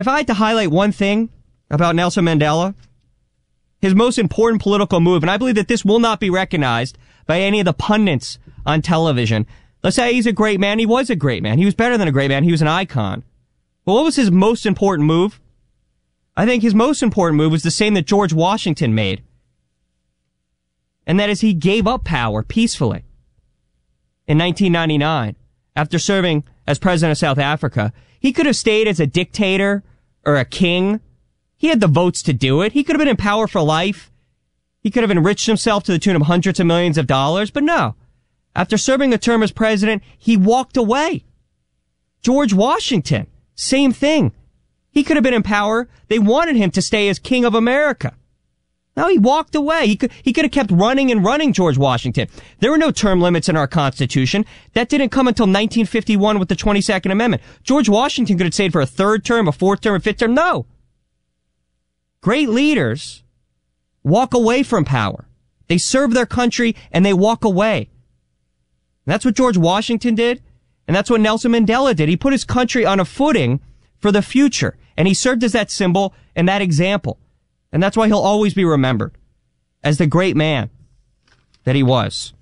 If I had to highlight one thing about Nelson Mandela, his most important political move, and I believe that this will not be recognized by any of the pundits on television. Let's say he's a great man. He was a great man. He was better than a great man. He was an icon. But what was his most important move? I think his most important move was the same that George Washington made. And that is he gave up power peacefully in 1999 after serving as president of South Africa. He could have stayed as a dictator or a king. He had the votes to do it. He could have been in power for life. He could have enriched himself to the tune of hundreds of millions of dollars, but no. After serving a term as president, he walked away. George Washington, same thing. He could have been in power. They wanted him to stay as king of America. No, he walked away. He could, he could have kept running and running, George Washington. There were no term limits in our Constitution. That didn't come until 1951 with the 22nd Amendment. George Washington could have stayed for a third term, a fourth term, a fifth term. No. Great leaders walk away from power. They serve their country and they walk away. And that's what George Washington did. And that's what Nelson Mandela did. He put his country on a footing for the future. And he served as that symbol and that example. And that's why he'll always be remembered as the great man that he was.